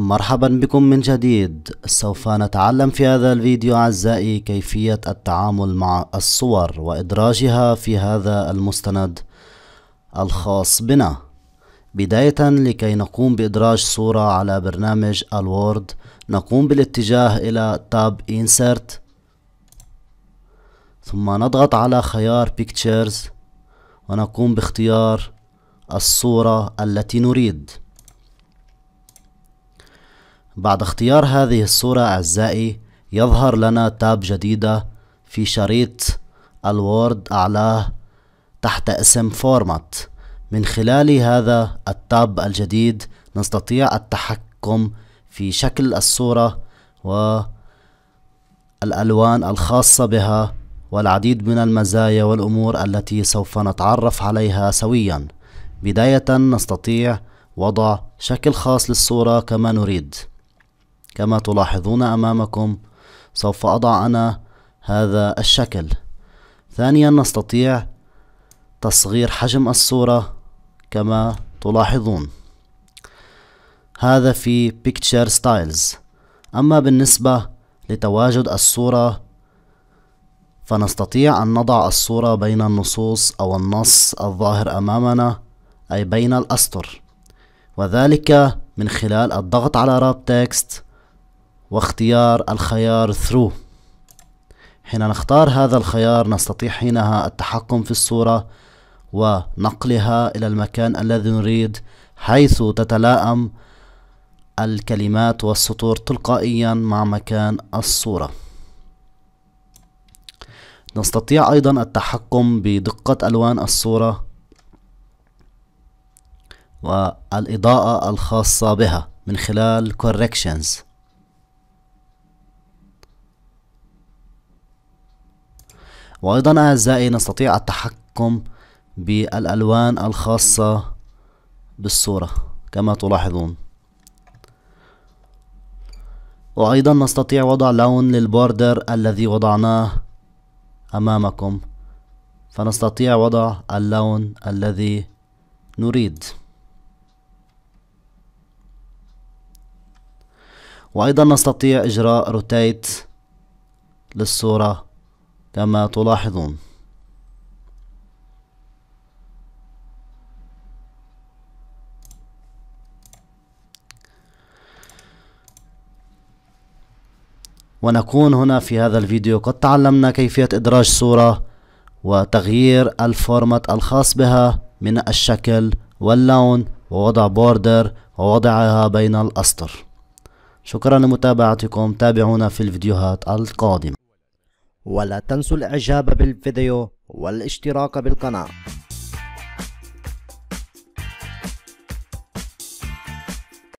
مرحبا بكم من جديد سوف نتعلم في هذا الفيديو أعزائي كيفية التعامل مع الصور وإدراجها في هذا المستند الخاص بنا بداية لكي نقوم بإدراج صورة على برنامج الوورد نقوم بالاتجاه إلى تاب انسرت ثم نضغط على خيار Pictures ونقوم باختيار الصورة التي نريد بعد اختيار هذه الصورة أعزائي يظهر لنا تاب جديدة في شريط الوورد أعلاه تحت اسم فورمات من خلال هذا التاب الجديد نستطيع التحكم في شكل الصورة والألوان الخاصة بها والعديد من المزايا والأمور التي سوف نتعرف عليها سويا بداية نستطيع وضع شكل خاص للصورة كما نريد كما تلاحظون أمامكم سوف أضع أنا هذا الشكل ثانيا نستطيع تصغير حجم الصورة كما تلاحظون هذا في Picture Styles أما بالنسبة لتواجد الصورة فنستطيع أن نضع الصورة بين النصوص أو النص الظاهر أمامنا أي بين الأسطر وذلك من خلال الضغط على راب تكست واختيار الخيار through حين نختار هذا الخيار نستطيع حينها التحكم في الصورة ونقلها إلى المكان الذي نريد حيث تتلائم الكلمات والسطور تلقائيا مع مكان الصورة نستطيع أيضا التحكم بدقة ألوان الصورة والإضاءة الخاصة بها من خلال corrections وايضا اعزائي نستطيع التحكم بالالوان الخاصة بالصورة كما تلاحظون وايضا نستطيع وضع لون للبوردر الذي وضعناه امامكم فنستطيع وضع اللون الذي نريد وايضا نستطيع اجراء روتيت للصورة كما تلاحظون ونكون هنا في هذا الفيديو قد تعلمنا كيفية إدراج صورة وتغيير الفورمات الخاص بها من الشكل واللون ووضع بوردر ووضعها بين الأسطر شكرا لمتابعتكم تابعونا في الفيديوهات القادمة ولا تنسوا الاعجاب بالفيديو والاشتراك بالقناة